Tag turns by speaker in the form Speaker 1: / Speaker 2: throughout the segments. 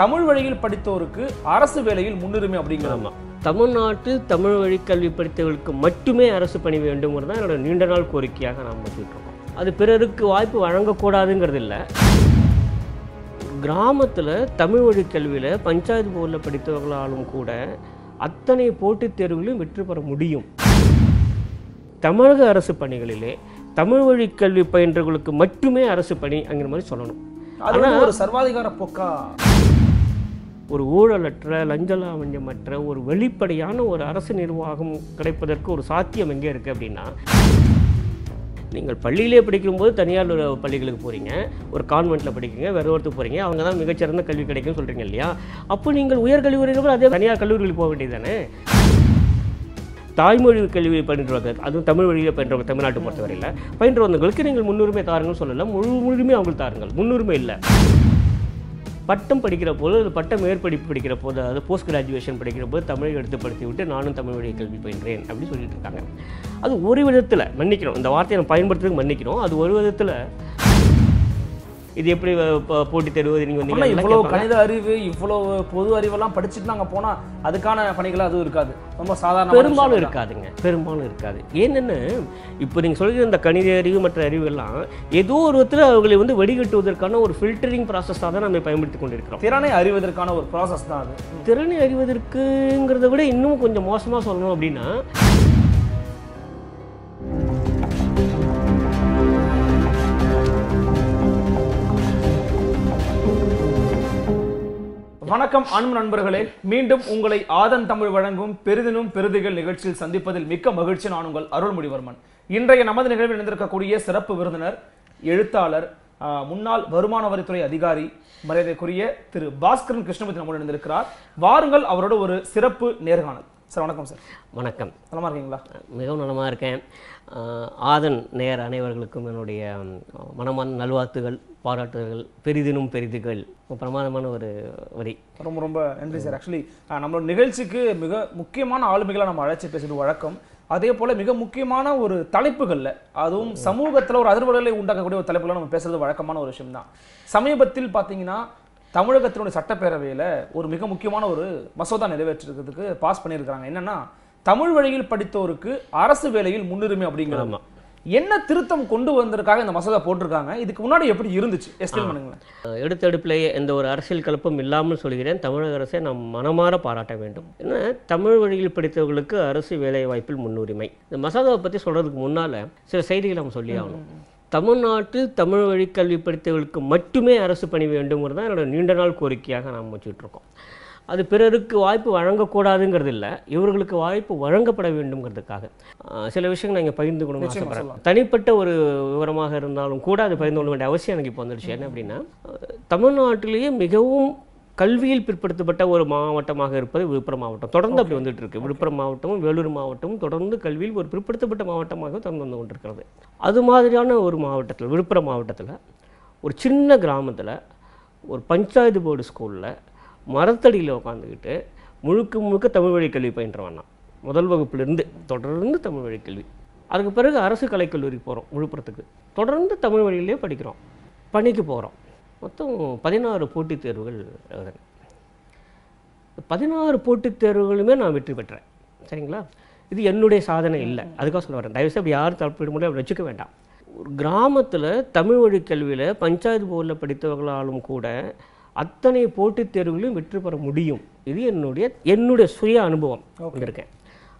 Speaker 1: தமிழ் வழியில் படித்தோருக்கு அரசு வேலையில் முன்னுரிமை அப்படிங்கிறாங்க தமிழ்நாட்டு தமிழ் வழி கல்வி படித்தவர்களுக்கு மட்டுமே அரசு பணி வேண்டுங்கிறது தான் என்னோட நீண்ட நாள் கோரிக்கையாக நாம் வச்சுருக்கோம் அது பிறருக்கு வாய்ப்பு வழங்கக்கூடாதுங்கிறது இல்லை கிராமத்தில் தமிழ் வழி கல்வியில் பஞ்சாயத்து போர்டில் படித்தவர்களாலும் கூட அத்தனை போட்டித் தேர்வுகளையும் வெற்றி பெற முடியும் தமிழக அரசு பணிகளிலே தமிழ் வழி கல்வி பயின்றவர்களுக்கு மட்டுமே அரசு பணி அங்கிற மாதிரி சொல்லணும் ஆனால் ஒரு
Speaker 2: சர்வாதிகார போக்கா
Speaker 1: ஒரு ஊழலற்ற லஞ்சலாவஞ்சமற்ற ஒரு வெளிப்படையான ஒரு அரசு நிர்வாகம் கிடைப்பதற்கு ஒரு சாத்தியம் எங்கே இருக்குது அப்படின்னா நீங்கள் பள்ளியிலே படிக்கும்போது தனியார் பள்ளிகளுக்கு போகிறீங்க ஒரு கான்வெண்ட்டில் படிக்கிங்க வேறு ஒருத்தர் போகிறீங்க அவங்க தான் மிகச்சிறந்த கல்வி கிடைக்கும்னு சொல்கிறீங்க இல்லையா அப்போ நீங்கள் உயர்கல்வி உரிமைகள் அதே தனியார் கல்லூரிகளுக்கு போக வேண்டியது தானே தாய்மொழி கல்வியை பயின்று அதுவும் தமிழ் வழியில் பயின்றவங்க தமிழ்நாட்டை பொறுத்தவரையில் பயின்று வந்தவங்களுக்கு நீங்கள் முன்னுரிமை தாருங்கன்னு சொல்லலை முழு முழுமையாக அவங்களுக்கு தாருங்கள் முன்னுரிமை இல்லை பட்டம் படிக்கிற போது அது பட்டம் மேற்படிப்பு படிக்கிற போது அதாவது போஸ்ட் கிராஜுவேஷன் படிக்கிற போது தமிழை எடுத்து படுத்தி விட்டு நானும் தமிழ் கல்வி பயின்றேன் அப்படின்னு சொல்லிட்டு இருக்காங்க அது ஒரு விதத்தில் மன்னிக்கிறோம் இந்த வார்த்தையை நம்ம பயன்படுத்துறதுக்கு மன்னிக்கிறோம் அது ஒரு விதத்தில் இது எப்படி போட்டி தருவது நீங்க வந்து இவ்வளவு கணித
Speaker 2: அறிவு இவ்வளவு பொது அறிவெல்லாம் படிச்சுட்டு நாங்கள் போனா அதுக்கான பணிகள் அதுவும் இருக்காது ரொம்ப சாதாரண பெரும்பாலும்
Speaker 1: இருக்காதுங்க பெரும்பாலும் இருக்காது ஏன்னு இப்போ நீங்க சொல்கிற இந்த கணித அறிவு மற்ற அறிவுகள்லாம் ஏதோ ஒரு விதத்தில் அவர்களை வந்து வடிகட்டுவதற்கான ஒரு ஃபில்டரிங் ப்ராசஸ் தான் நம்ம பயன்படுத்தி கொண்டிருக்கிறோம் திறனை அறிவதற்கான ஒரு ப்ராசஸ் தான் அது திறனை அறிவதற்குங்கிறத விட இன்னும் கொஞ்சம் மோசமா சொல்லணும் அப்படின்னா
Speaker 2: வணக்கம் அன்பு நண்பர்களே மீண்டும் உங்களை ஆதன் தமிழ் வழங்கும் பெரிதினும் பெரிதுகள் நிகழ்ச்சியில் சந்திப்பதில் மிக்க மகிழ்ச்சி நான் உங்கள் அருள்மொழிவர்மன் இன்றைய நமது நிகழ்வில் இணைந்திருக்கக்கூடிய சிறப்பு விருந்தினர் எழுத்தாளர் முன்னாள் வருமான வரித்துறை அதிகாரி மரியாதைக்குரிய திரு பாஸ்கரன் கிருஷ்ணமூர்த்தி நம்மோடு இணைந்திருக்கிறார் வாருங்கள் அவரோட ஒரு சிறப்பு நேர்காணல் சார் வணக்கம் சார் வணக்கம் நலமாக இருக்கீங்களா
Speaker 1: மிகவும் நலமாக இருக்கேன் ஆதன் நேர் அனைவர்களுக்கும் என்னுடைய மனமான நல்வாழ்த்துகள் பாராட்டுதல்கள் பெரிதினும் பெரிதுகள் பிரமாதமான ஒரு வரி ரொம்ப ரொம்ப நன்றி சார்
Speaker 2: ஆக்சுவலி நம்மளோட நிகழ்ச்சிக்கு மிக முக்கியமான ஆளுமைகளை நம்ம அழைச்சி பேசுகிறது வழக்கம் அதே போல் மிக முக்கியமான ஒரு தலைப்புகளில் அதுவும் சமூகத்தில் ஒரு அதிர்வலை உண்டாக்கக்கூடிய ஒரு தலைப்புகளை நம்ம பேசுறது வழக்கமான ஒரு விஷயம் தான் சமீபத்தில் பார்த்தீங்கன்னா தமிழகத்தினுடைய சட்டப்பேரவையில் ஒரு மிக முக்கியமான ஒரு மசோதா நிறைவேற்றிருக்கிறதுக்கு பாஸ் பண்ணியிருக்கிறாங்க என்னன்னா தமிழ் வழியில் படித்தோருக்கு அரசு வேலையில் முன்னுரிமை அப்படிங்கிறது என்ன திருத்தம் கொண்டு வந்ததுக்காக இந்த மசோதா போட்டிருக்காங்க இதுக்கு முன்னாடி எப்படி
Speaker 1: இருந்துச்சு எடுத்தடுப்பிலேயே பண்ணுங்களேன் எடுத்தெடுப்பிலேயே எந்த ஒரு அரசியல் கலப்பும் இல்லாமல் சொல்கிறேன் தமிழக அரசை நாம் மனமாற பாராட்ட வேண்டும் ஏன்னா தமிழ் வழியில் படித்தவர்களுக்கு அரசு வேலை வாய்ப்பில் முன்னுரிமை இந்த மசோதாவை பற்றி சொல்கிறதுக்கு முன்னால் சில செய்திகளை நம்ம சொல்லி ஆகணும் தமிழ்நாட்டில் தமிழ் வழி கல்வி படித்தவர்களுக்கு மட்டுமே அரசு பணி வேண்டுங்கிறது தான் என்னோடய நீண்ட நாள் கோரிக்கையாக நாம் வச்சுட்ருக்கோம் அது பிறருக்கு வாய்ப்பு வழங்கக்கூடாதுங்கிறது இல்லை இவர்களுக்கு வாய்ப்பு வழங்கப்பட வேண்டுங்கிறதுக்காக சில விஷயங்கள் நீங்கள் பகிர்ந்து கொடுங்க தனிப்பட்ட ஒரு விவரமாக இருந்தாலும் கூட அது பகிர்ந்து கொள்ள வேண்டிய அவசியம் எனக்கு இப்போ வந்துடுச்சு என்ன அப்படின்னா தமிழ்நாட்டிலேயே மிகவும் கல்வியில் பிற்படுத்தப்பட்ட ஒரு மாவட்டமாக இருப்பது விழுப்புரம் மாவட்டம் தொடர்ந்து அப்படி வந்துட்டு இருக்கு விழுப்புரம் மாவட்டமும் வேலூர் மாவட்டமும் தொடர்ந்து கல்வியில் ஒரு பிற்படுத்தப்பட்ட மாவட்டமாக தொடர்ந்து வந்து கொண்டிருக்கிறது அது மாதிரியான ஒரு மாவட்டத்தில் விழுப்புரம் மாவட்டத்தில் ஒரு சின்ன கிராமத்தில் ஒரு பஞ்சாயத்து போர்டு ஸ்கூலில் மரத்தடியில் உட்காந்துக்கிட்டு முழுக்க முழுக்க தமிழ் வழி கல்வி வேணாம் முதல் வகுப்பிலிருந்து தொடர்ந்து தமிழ் வழி கல்வி அதுக்கு பிறகு அரசு கலைக்கல்லூரி போகிறோம் விழுப்புரத்துக்கு தொடர்ந்து தமிழ் வழியிலே படிக்கிறோம் பணிக்கு போகிறோம் மொத்தம் பதினாறு போட்டித் தேர்வுகள் பதினாறு போட்டித் தேர்வுகளுமே நான் வெற்றி பெற்றேன் சரிங்களா இது என்னுடைய சாதனை இல்லை அதுக்காக சொல்ல வரேன் தயவுசெய்து அப்படி யாரும் தலைப்பிட முடியும் அப்படி வச்சுக்க வேண்டாம் ஒரு கிராமத்தில் தமிழ் வழி கல்வியில் பஞ்சாயத்து போர்டில் படித்தவர்களாலும் கூட அத்தனை போட்டித் தேர்வுகளையும் வெற்றி பெற முடியும் இது என்னுடைய என்னுடைய சுய அனுபவம் இருக்கேன்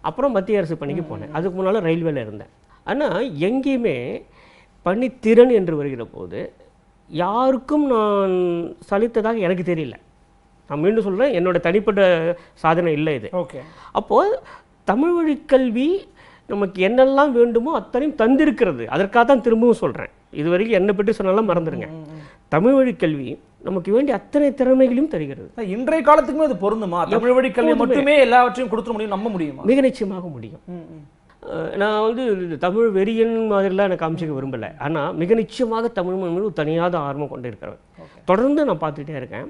Speaker 1: அப்புறம் மத்திய அரசு பணிக்கு போனேன் அதுக்கு முன்னால் ரயில்வேல இருந்தேன் ஆனால் எங்கேயுமே பணித்திறன் என்று வருகிற போது யாருக்கும் நான் சலித்ததாக எனக்கு தெரியல நான் மீண்டும் சொல்கிறேன் என்னோடய தனிப்பட்ட சாதனை இல்லை இது ஓகே அப்போது தமிழ் வழி கல்வி நமக்கு என்னெல்லாம் வேண்டுமோ அத்தனையும் தந்திருக்கிறது அதற்காக தான் திரும்பவும் சொல்கிறேன் இது வரைக்கும் என்னை பற்றி சொன்னாலும் மறந்துடுங்க தமிழ் வழி கல்வி நமக்கு வேண்டிய அத்தனை திறமைகளையும் தருகிறது இன்றைய காலத்துக்குமே அது பொருந்துமா தமிழ் வழி கல்வி மட்டுமே
Speaker 2: எல்லாவற்றையும் கொடுத்துட முடியும் நம்ப முடியுமா
Speaker 1: மிக நிச்சயமாக முடியும் நான் வந்து தமிழ் வெறியன் மாதிரிலாம் எனக்கு காமிச்சிக்க விரும்பலை ஆனால் மிக நிச்சயமாக தமிழ் மொழி தனியாக ஆர்வம் கொண்டு இருக்கிறவன் தொடர்ந்து நான் பார்த்துக்கிட்டே இருக்கேன்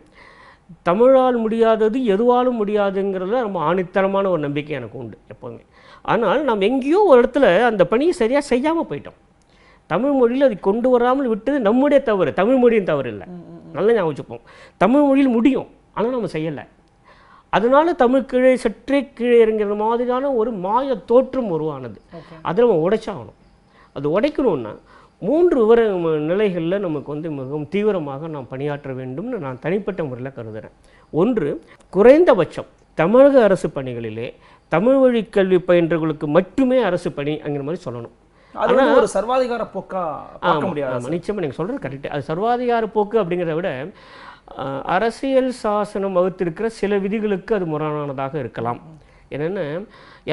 Speaker 1: தமிழால் முடியாதது எதுவாலும் முடியாதுங்கிறதுல ரொம்ப ஆணித்தரமான ஒரு நம்பிக்கை எனக்கு உண்டு எப்போதுமே ஆனால் நாம் எங்கேயோ ஒரு இடத்துல அந்த பணியை சரியாக செய்யாமல் போயிட்டோம் தமிழ் மொழியில் அது கொண்டு வராமல் விட்டது நம்முடைய தவறு தமிழ் மொழியின் தவறு இல்லை நல்லா ஞாபகம் வச்சுப்போம் தமிழ் மொழியில் முடியும் ஆனால் நம்ம செய்யலை அதனால தமிழ் கீழே சற்றே கீழே இறங்கிற மாதிரியான ஒரு மாய தோற்றம் உருவானது அதை நம்ம உடைச்சாகணும் அது உடைக்கணும்னா மூன்று விவர நிலைகளில் நமக்கு வந்து மிகவும் தீவிரமாக நாம் பணியாற்ற வேண்டும்னு நான் தனிப்பட்ட முறையில் கருதுகிறேன் ஒன்று குறைந்தபட்சம் தமிழக அரசு பணிகளிலே தமிழ் வழி கல்வி பயின்றவர்களுக்கு மட்டுமே அரசு பணி அங்கிற மாதிரி சொல்லணும் ஆனால் ஒரு
Speaker 2: சர்வாதிகார போக்கா
Speaker 1: நிச்சயமா நீங்க நீங்கள் கரெக்ட் அது சர்வாதிகார போக்கு அப்படிங்கிறத விட அரசியல் சாசனம் வகுத்திருக்கிற சில விதிகளுக்கு அது முரணானதாக இருக்கலாம் என்னென்ன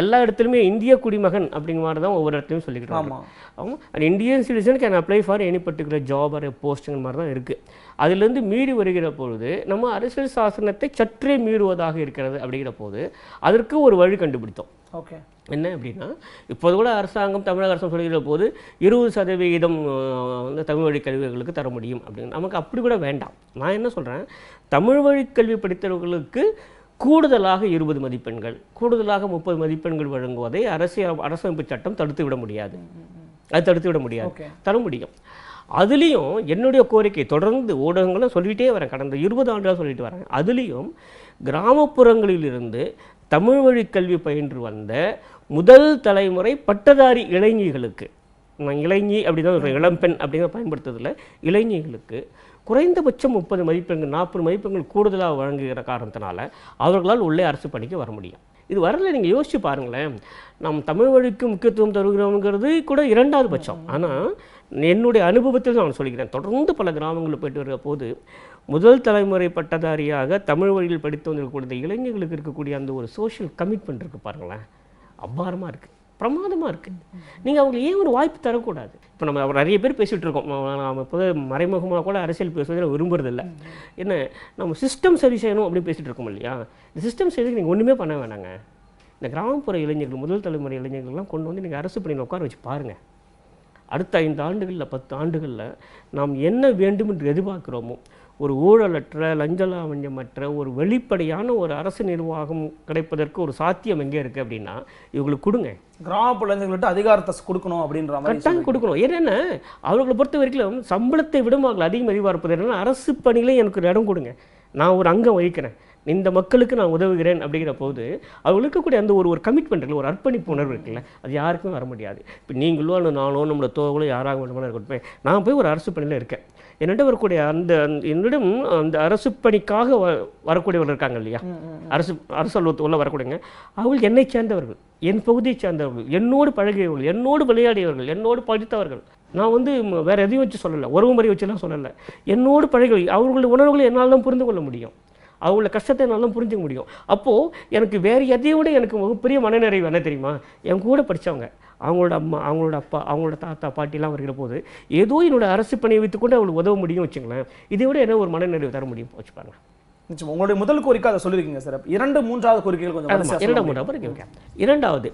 Speaker 1: எல்லா இடத்துலையுமே இந்திய குடிமகன் அப்படிங்கிற மாதிரி தான் ஒவ்வொரு இடத்துலையும் சொல்லிக்கிட்டு Indian citizen can apply for any particular job or போஸ்ட்டுங்கிற மாதிரி தான் இருக்குது அதுலேருந்து மீறி வருகிற பொழுது நம்ம அரசியல் சாசனத்தை சற்றே மீறுவதாக இருக்கிறது அப்படிங்கிற போது அதற்கு ஒரு வழி கண்டுபிடித்தோம் ஓகே என்ன அப்படின்னா இப்போது கூட அரசாங்கம் தமிழக அரசாங்கம் சொல்கிற போது இருபது சதவீதம் வந்து தமிழ் வழி கல்விகளுக்கு தர முடியும் அப்படின்னு நமக்கு அப்படி கூட வேண்டாம் நான் என்ன சொல்கிறேன் தமிழ் வழி கல்வி படித்தவர்களுக்கு கூடுதலாக இருபது மதிப்பெண்கள் கூடுதலாக முப்பது மதிப்பெண்கள் வழங்குவதை அரசியல் அரசமைப்பு சட்டம் தடுத்து விட முடியாது அது தடுத்து விட முடியாது தர முடியும் அதுலேயும் என்னுடைய கோரிக்கை தொடர்ந்து ஊடகங்களும் சொல்லிகிட்டே வரேன் கடந்த இருபது ஆண்டுகளாக சொல்லிட்டு வரேன் அதுலேயும் கிராமப்புறங்களிலிருந்து தமிழ் வழி கல்வி பயின்று வந்த முதல் தலைமுறை பட்டதாரி இளைஞர்களுக்கு நான் இளைஞி அப்படிதான் தான் இளம்பெண் அப்படிங்கிற பயன்படுத்துறதில்ல இளைஞர்களுக்கு குறைந்தபட்சம் முப்பது மதிப்பெண்கள் நாற்பது மதிப்பெண்கள் கூடுதலாக வழங்குகிற காரணத்தினால அவர்களால் உள்ளே அரசு பணிக்கு வர முடியும் இது வரல நீங்கள் யோசித்து பாருங்களேன் நம் தமிழ் வழிக்கு முக்கியத்துவம் தருகிறோங்கிறது கூட இரண்டாவது பட்சம் ஆனால் என்னுடைய அனுபவத்தில் நான் சொல்லிக்கிறேன் தொடர்ந்து பல கிராமங்களில் போயிட்டு வருகிற போது முதல் தலைமுறை பட்டதாரியாக தமிழ் வழியில் படித்து வந்திருக்கக்கூடிய இளைஞர்களுக்கு இருக்கக்கூடிய அந்த ஒரு சோஷியல் கமிட்மெண்ட் இருக்குது பாருங்களேன் அபாரமாக இருக்குது பிரமாதமாக இருக்குது நீங்கள் அவங்களுக்கு ஏன் ஒரு வாய்ப்பு தரக்கூடாது இப்போ நம்ம நிறைய பேர் பேசிகிட்டு இருக்கோம் நாம் இப்போ மறைமுகமாக கூட அரசியல் பேசுவதில் விரும்புறதில்ல என்ன நம்ம சிஸ்டம் சரி செய்யணும் அப்படின்னு பேசிகிட்டு இருக்கோம் இல்லையா இந்த சிஸ்டம் சரி நீங்கள் ஒன்றுமே பண்ண வேணாங்க இந்த கிராமப்புற இளைஞர்கள் முதல் தலைமுறை இளைஞர்கள்லாம் கொண்டு வந்து நீங்கள் அரசு பணியில் உட்கார வச்சு பாருங்கள் அடுத்த ஐந்து ஆண்டுகளில் பத்து ஆண்டுகளில் நாம் என்ன வேண்டும் என்று எதிர்பார்க்குறோமோ ஒரு ஊழலற்ற லஞ்சலாவஞ்சமற்ற ஒரு வெளிப்படையான ஒரு அரசு நிர்வாகம் கிடைப்பதற்கு ஒரு சாத்தியம் எங்கே இருக்குது அப்படின்னா இவங்களுக்கு கொடுங்க கிராமப்புலந்துங்கள்ட்ட அதிகாரத்தை கொடுக்கணும் அப்படின்ற மாதிரி கட்டாயம் கொடுக்கணும் ஏன்னா அவர்களை பொறுத்த வரைக்கும் சம்பளத்தை விடும் அவர்கள் அதிகம் அறிவாக என்னென்னா அரசு பணியில் எனக்கு ஒரு இடம் கொடுங்க நான் ஒரு அங்கம் வகிக்கிறேன் இந்த மக்களுக்கு நான் உதவுகிறேன் அப்படிங்கிற போது அவங்களுக்கு இருக்கக்கூடிய அந்த ஒரு ஒரு கமிட்மெண்ட் இருக்குல்ல ஒரு அர்ப்பணிப்பு உணர்வு இருக்குல்ல அது யாருக்குமே வர முடியாது இப்போ நீங்களோ அல்ல நானோ நம்மளோட தோகளோ யாராக வேண்டுமான இருக்கட்டும் நான் போய் ஒரு அரசு பணியில் இருக்கேன் என்னிடம் வரக்கூடிய அந்த என்னிடம் அந்த அரசு பணிக்காக வரக்கூடியவர்கள் இருக்காங்க இல்லையா அரசு அரசு அலுவலகத்துக்குள்ளே வரக்கூடியவங்க அவர்கள் என்னை சேர்ந்தவர்கள் என் பகுதியை சேர்ந்தவர்கள் என்னோடு பழகியவர்கள் என்னோடு விளையாடியவர்கள் என்னோடு படித்தவர்கள் நான் வந்து வேறு எதையும் வச்சு சொல்லலை உறவு முறை வச்சுலாம் சொல்லலை என்னோடு பழகி அவர்களுடைய உணர்வுகளை என்னால் தான் புரிந்து கொள்ள முடியும் அவங்கள கஷ்டத்தை என்னால் புரிஞ்சுக்க முடியும் அப்போது எனக்கு வேறு எதையும் விட எனக்கு மிகப்பெரிய மனநிறைவு என்ன தெரியுமா என் கூட படித்தவங்க அவங்களோட அம்மா அவங்களோட அப்பா அவங்களோட தாத்தா பாட்டிலாம் வருகிற போது ஏதோ என்னோட அரசு பணியை கொண்டு அவங்களுக்கு உதவ முடியும் வச்சுங்களேன் இதை விட என்ன ஒரு மனநிறைவு தர முடியும் வச்சு பாருங்க நிச்சயம் உங்களுடைய முதல் கோரிக்கை அதை சொல்லியிருக்கீங்க சார் இரண்டு மூன்றாவது கோரிக்கைகள் கொஞ்சம் இரண்டு மூன்றாவது இரண்டாவது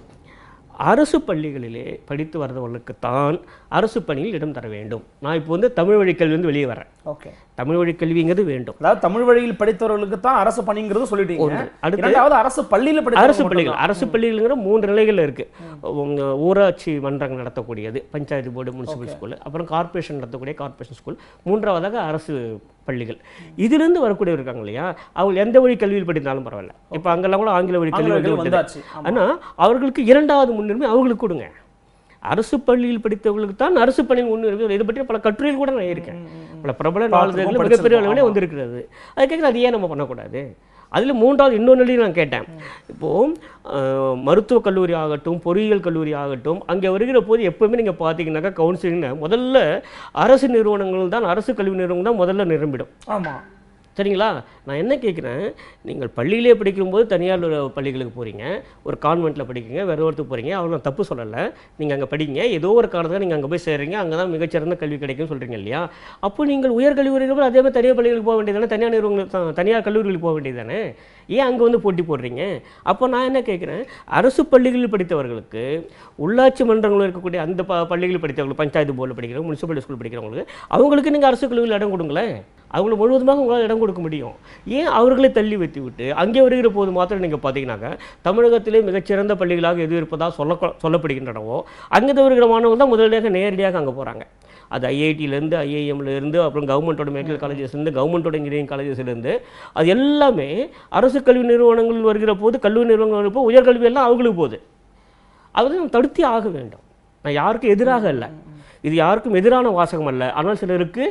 Speaker 1: அரசு பள்ளிகளிலே படித்து வர்றவர்களுக்கு தான் அரசு பணியில் இடம் தர வேண்டும் நான் இப்போ வந்து தமிழ் வழி கல்வி வந்து வெளியே வரேன் ஓகே தமிழ் வழி கல்விங்கிறது வேண்டும் அதாவது தமிழ் வழியில் படித்தவர்களுக்கு தான் அரசு பணிங்கிறது சொல்லிட்டீங்க அடுத்தாவது அரசு பள்ளியில் படி அரசு பள்ளிகள் அரசு பள்ளிகள்ங்கிற மூன்று நிலைகள் இருக்கு ஊராட்சி மன்றங்கள் நடத்தக்கூடியது பஞ்சாயத்து போர்டு முனிசிபல் ஸ்கூல் அப்புறம் கார்பரேஷன் நடத்தக்கூடிய கார்பரேஷன் ஸ்கூல் மூன்றாவதாக அரசு பள்ளிகள் இதிலிருந்து வரக்கூடியவர் இருக்காங்க இல்லையா அவங்க எந்த வழி கல்வியில் படித்தாலும் பரவாயில்ல இப்போ அங்கெல்லாம் கூட ஆங்கில வழி கல்வி ஆனால் அவர்களுக்கு இரண்டாவது முன்னுரிமை அவங்களுக்கு கொடுங்க அரசு பள்ளியில் படித்தவர்களுக்கு தான் அரசு பள்ளியில் ஒன்று இருக்குது இதை பற்றி பல கட்டுரையில் கூட நான் இருக்கேன் பல பிரபல நாளிதழ்கள் மிகப்பெரிய அளவில் வந்திருக்கிறது அது கேட்க அது ஏன் நம்ம பண்ணக்கூடாது அதில் மூன்றாவது இன்னொன்று நான் கேட்டேன் இப்போது மருத்துவக் கல்லூரி ஆகட்டும் பொறியியல் கல்லூரி ஆகட்டும் அங்கே வருகிற போது எப்போவுமே நீங்கள் பார்த்தீங்கன்னாக்கா கவுன்சிலிங்னா முதல்ல அரசு நிறுவனங்கள் தான் அரசு கல்வி நிறுவனம் தான் முதல்ல நிரம்பிடும் ஆமாம் சரிங்களா நான் என்ன கேட்குறேன் நீங்கள் பள்ளியிலே படிக்கும்போது தனியார் பள்ளிகளுக்கு போகிறீங்க ஒரு கான்வெண்ட்டில் படிக்கிறீங்க வேறு ஒருத்துக்கு போகிறீங்க அவ்வளோ தப்பு சொல்லலை நீங்கள் அங்கே படிங்க ஏதோ ஒரு காரணத்தை நீங்கள் அங்கே போய் சேர்றீங்க அங்கே தான் மிகச்சிறந்த கல்வி கிடைக்கும்னு சொல்கிறீங்க இல்லையா அப்போ நீங்கள் உயர்கல்வி வரையிலும் அதே மாதிரி தனியார் பள்ளிகளுக்கு போக வேண்டியது தானே தனியார் நிறுவனங்கள் தனியார் கல்லூரிகளுக்கு போக வேண்டியது தானே ஏன் அங்கே வந்து போட்டி போடுறீங்க அப்போ நான் என்ன கேட்குறேன் அரசு பள்ளிகளில் படித்தவர்களுக்கு உள்ளாட்சி மன்றங்களில் இருக்கக்கூடிய அந்த ப பள்ளிகளில் படித்தவர்கள் பஞ்சாயத்து போர்டில் படிக்கிறவங்க முனிசிபாலிட்டி ஸ்கூல் படிக்கிறவங்களுக்கு அவங்களுக்கு நீங்கள் அரசு கல்லூரியில் இடம் கொடுங்களேன் அவங்களை முழுவதுமாக உங்களால் இடம் கொடுக்க முடியும் ஏன் அவர்களை தள்ளி வைத்து விட்டு அங்கே வருகிற போது மாத்திரம் நீங்கள் பார்த்தீங்கன்னாக்க தமிழகத்திலே மிகச்சிறந்த பள்ளிகளாக எது இருப்பதாக சொல்ல சொல்லப்படுகின்றனவோ அங்கே வருகிற மாணவர்கள் தான் முதலடியாக நேரடியாக அங்கே போகிறாங்க அது ஐஐடியிலேருந்து ஐஐஎம்லேருந்து அப்புறம் கவர்மெண்ட்டோட மெடிக்கல் காலேஜஸ்லேருந்து கவர்மெண்ட்டோட இன்ஜினியரிங் காலேஜஸ்லேருந்து அது எல்லாமே அரசு கல்வி நிறுவனங்கள் வருகிற போது கல்வி நிறுவனங்கள் போது உயர்கல்வி எல்லாம் அவங்களுக்கு போகுது அதை நம்ம தடுத்தி ஆக வேண்டும் நான் யாருக்கும் எதிராக இல்லை இது யாருக்கும் எதிரான வாசகம் அல்ல ஆனால் சிலருக்கு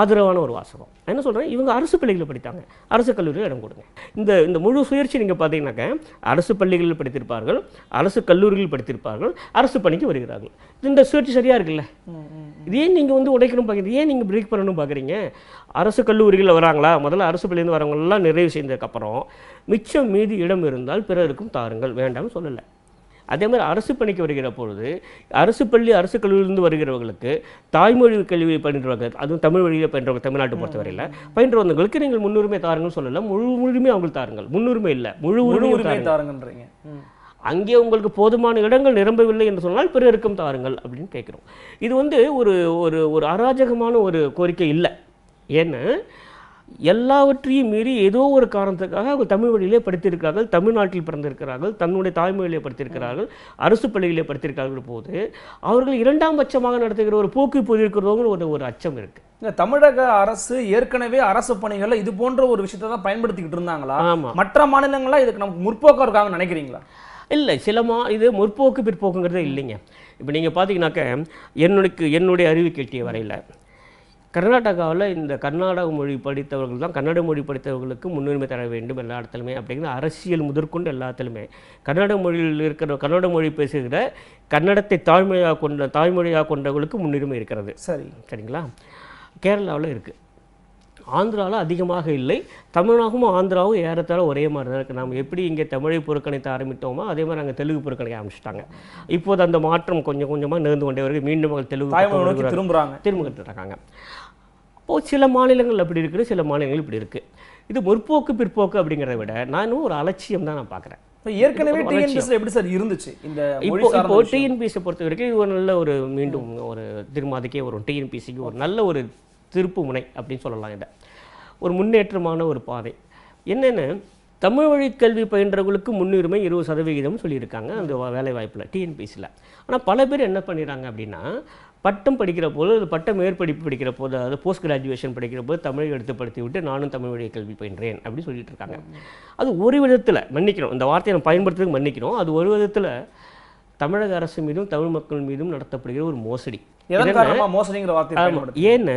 Speaker 1: ஆதரவான ஒரு வாசகம் என்ன சொல்கிறேன் இவங்க அரசு பள்ளிகளில் படித்தாங்க அரசு கல்லூரியில் இடம் கொடுங்க இந்த இந்த முழு சுயற்சி நீங்கள் பார்த்தீங்கன்னாக்க அரசு பள்ளிகளில் படித்திருப்பார்கள் அரசு கல்லூரிகளில் படித்திருப்பார்கள் அரசு பணிக்கு வருகிறார்கள் இந்த சுயற்சி சரியாக இருக்குல்ல இது ஏன் நீங்கள் வந்து உடைக்கணும் பார்க்குறீங்க ஏன் நீங்கள் பிரேக் பண்ணணும் பார்க்குறீங்க அரசு கல்லூரிகளில் வராங்களா முதல்ல அரசு பள்ளியிலேருந்து வரவங்களெல்லாம் நிறைவு செய்ததுக்கப்புறம் மிச்சம் மீது இடம் இருந்தால் பிறருக்கும் தாருங்கள் வேண்டாம்னு சொல்லலை அதே மாதிரி அரசு பணிக்கு வருகிற பொழுது அரசு பள்ளி அரசு கல்லூரியிலிருந்து வருகிறவர்களுக்கு தாய்மொழி கல்வி பயின்றவங்க அதுவும் தமிழ் வழியில் பயின்றவங்க தமிழ்நாட்டை பொறுத்தவரையில் பயின்றவங்களுக்கு நீங்கள் முன்னுரிமை தாருங்கன்னு சொல்லலாம் முழு முழுமை அவங்களுக்கு தாருங்கள் முன்னுரிமை இல்லை முழு உரிமை தாருங்கன்றீங்க அங்கே உங்களுக்கு போதுமான இடங்கள் நிரம்பவில்லை என்று சொன்னால் பிறருக்கும் தாருங்கள் அப்படின்னு கேட்குறோம் இது வந்து ஒரு ஒரு ஒரு அராஜகமான ஒரு கோரிக்கை இல்லை ஏன்னு எல்லாவற்றையும் மீறி ஏதோ ஒரு காரணத்துக்காக அவங்க தமிழ் வழியிலே படித்திருக்கிறார்கள் தமிழ்நாட்டில் பிறந்திருக்கிறார்கள் தன்னுடைய தாய்மொழியிலே படித்திருக்கிறார்கள் அரசு பள்ளிகளிலே படித்திருக்கிறார்கள் போது அவர்கள் இரண்டாம் பட்சமாக நடத்துகிற ஒரு போக்கு போயிருக்கிறதோங்கிற ஒரு ஒரு அச்சம் இருக்குது தமிழக அரசு
Speaker 2: ஏற்கனவே அரசு பணிகளில் இது போன்ற ஒரு விஷயத்தை தான் பயன்படுத்திக்கிட்டு இருந்தாங்களா மற்ற மாநிலங்களா இதுக்கு
Speaker 1: நம்ம முற்போக்காக இருக்காங்கன்னு நினைக்கிறீங்களா இல்லை சில மா இது முற்போக்கு பிற்போக்குங்கிறதே இல்லைங்க இப்போ நீங்கள் பார்த்தீங்கன்னாக்க என்னுடைய என்னுடைய அறிவு கேட்டிய வரையில் கர்நாடகாவில் இந்த கர்நாடக மொழி படித்தவர்கள் தான் கன்னட மொழி படித்தவர்களுக்கு முன்னுரிமை தர வேண்டும் எல்லா இடத்துலையுமே அப்படிங்கிற அரசியல் முதற்கொண்டு எல்லாத்துலையுமே கன்னட மொழியில் இருக்கிற கன்னட மொழி பேசுகிற கன்னடத்தை தாய்மொழியாக கொண்ட தாய்மொழியாக கொண்டவர்களுக்கு முன்னுரிமை இருக்கிறது சரி சரிங்களா கேரளாவில் இருக்குது ஆந்திராவில் அதிகமாக இல்லை தமிழாகவும் ஆந்திராவும் ஏறத்தாலும் ஒரே மாதிரி தான் இருக்குது நம்ம எப்படி இங்கே தமிழை புறக்கணித்து ஆரம்பித்தோமோ அதே மாதிரி நாங்கள் தெலுங்கு புறக்கணிக்க ஆரம்பிச்சிட்டாங்க இப்போது அந்த மாற்றம் கொஞ்சம் கொஞ்சமாக நிகழ்ந்து கொண்டே வருது மீண்டும் அவங்க தெலுங்கு திரும்புகிறாங்க திரும்ப இருக்காங்க இப்போது சில மாநிலங்கள் அப்படி இருக்குது சில மாநிலங்கள் இப்படி இருக்குது இது முற்போக்கு பிற்போக்கு அப்படிங்கிறத விட நானும் ஒரு அலட்சியம் தான் நான் பார்க்குறேன் ஏற்கனவே டிஎன்பிஎஸ்ல
Speaker 2: எப்படி சார் இருந்துச்சு இந்த இப்போ இப்போ
Speaker 1: டிஎன்பிஎஸ்ஸை பொறுத்த வரைக்கும் இது ஒரு நல்ல ஒரு மீண்டும் ஒரு திருமாதிக்கே வரும் டிஎன்பிசிக்கு ஒரு நல்ல ஒரு திருப்பு முனை அப்படின்னு சொல்லலாம் இதை ஒரு முன்னேற்றமான ஒரு பாதை என்னென்னு தமிழ் வழி கல்வி பயின்றவங்களுக்கு முன்னுரிமை இருபது சதவிகிதம் சொல்லியிருக்காங்க அந்த வேலை வாய்ப்பில் ஆனால் பல பேர் என்ன பண்ணிடுறாங்க அப்படின்னா பட்டம் படிக்கிற போது அது பட்டம் மேற்படிப்பு படிக்கிற போது அதாவது போஸ்ட் கிராஜுவேஷன் படிக்கிற போது தமிழை எடுத்துப்படுத்தி விட்டு நானும் தமிழ் வழியை கல்வி பயின்றேன் அப்படின்னு சொல்லிட்டு இருக்காங்க அது ஒரு விதத்தில் மன்னிக்கணும் இந்த வார்த்தையை நம்ம பயன்படுத்துறதுக்கு மன்னிக்கணும் அது ஒரு விதத்தில் தமிழக அரசு மீதும் தமிழ் மக்கள் மீதும் நடத்தப்படுகிற ஒரு மோசடி மோசடிங்கிற ஏன்னு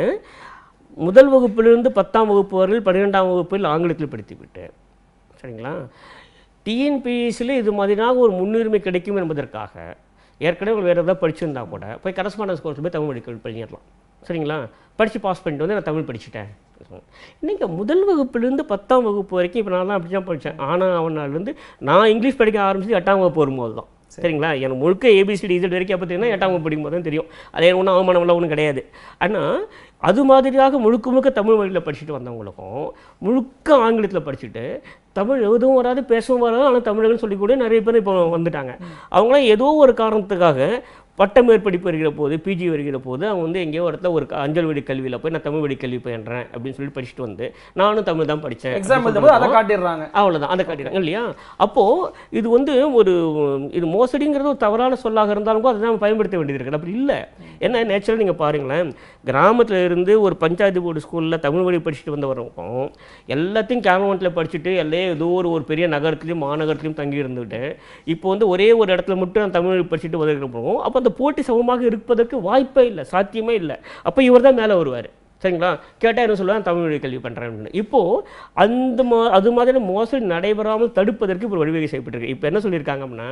Speaker 1: முதல் வகுப்பிலிருந்து பத்தாம் வகுப்பு வரையில் பன்னிரெண்டாம் வகுப்பில் ஆங்கிலத்தில் படித்து விட்டேன் சரிங்களா டிஎன்பிஎஸ்சியில் இது மாதிரினாக ஒரு முன்னுரிமை கிடைக்கும் என்பதற்காக ஏற்கனவே உங்கள் வேறு எதாவது படிச்சிருந்தா கூட போய் கரஸ்பாண்டன்ஸ் கோர்ஸ் போய் தமிழ் படிக்க பண்ணிடலாம் சரிங்களா படித்து பாஸ் பண்ணிட்டு வந்து நான் தமிழ் படிச்சுட்டேன் இன்றைக்கி முதல் வகுப்புலேருந்து பத்தாம் வகுப்பு வரைக்கும் இப்போ நான் தான் அப்படி தான் படித்தேன் ஆனால் அவனாலேருந்து நான் இங்கிலீஷ் படிக்க ஆரம்பித்து எட்டாம் வகுப்பு வரும்போது தான் சரிங்களா எனக்கு முழுக்க ஏபிசிடி இது e வரைக்கும் பார்த்தீங்கன்னா எட்டாம் வகுப்பு படிக்கும்போது தான் தெரியும் அது ஒன்றும் அவமானம்லாம் ஒன்றும் கிடையாது ஆனால் அது மாதிரியாக முழுக்க முழுக்க தமிழ் மொழியில் படிச்சுட்டு வந்தவங்களுக்கும் முழுக்க ஆங்கிலத்தில் படிச்சுட்டு தமிழ் எழுதவும் வராது பேசவும் வராது ஆனால் தமிழர்கள் சொல்லிக்கூட நிறைய பேர் இப்போ வந்துட்டாங்க அவங்களாம் ஏதோ ஒரு காரணத்துக்காக பட்ட மேற்படிப்பு வருகிற போது பிஜி வருகிற போது அவங்க வந்து எங்கேயோ இடத்துல ஒரு அஞ்சல் வழி கல்வியில் போய் நான் தமிழ் வழி கல்வி பயன்றேன் அப்படின்னு சொல்லி படிச்சுட்டு வந்து நானும் தமிழ் தான் படித்தேன் எக்ஸாம் அதை காட்டிடுறாங்க அவ்வளோதான் அதை காட்டிடுறாங்க இல்லையா அப்போது இது வந்து ஒரு இது மோசடிங்கிறது ஒரு தவறான சொல்லாக இருந்தாலும் கூட அதை நம்ம பயன்படுத்த வேண்டியது இருக்குது அப்படி இல்லை ஏன்னா நேச்சுரல் நீங்கள் பாருங்களேன் கிராமத்தில் இருந்து ஒரு பஞ்சாயத்து போர்டு ஸ்கூலில் தமிழ் வழி படிச்சுட்டு வந்தவருக்கும் எல்லாத்தையும் கேமரமெண்ட்டில் படிச்சுட்டு எல்லையே ஏதோ ஒரு ஒரு பெரிய நகரத்துலையும் மாநகரத்துலையும் தங்கி இருந்துட்டு இப்போ வந்து ஒரே ஒரு இடத்துல மட்டும் நான் தமிழ் படிச்சுட்டு வந்திருக்கிறப்போ அப்போ அந்த போட்டி சமமாக இருப்பதற்கு வாய்ப்பே இல்லை சாத்தியமே இல்லை அப்போ இவர் தான் மேலே வருவார் சரிங்களா கேட்டால் என்ன சொல்லுவாங்க தமிழ் மொழி கல்வி பண்ணுறேன் இப்போது அந்த மா அது மாதிரி மோசடி நடைபெறாமல் தடுப்பதற்கு இப்போ வழிவகை செய்யப்பட்டிருக்கு இப்போ என்ன சொல்லியிருக்காங்க அப்படின்னா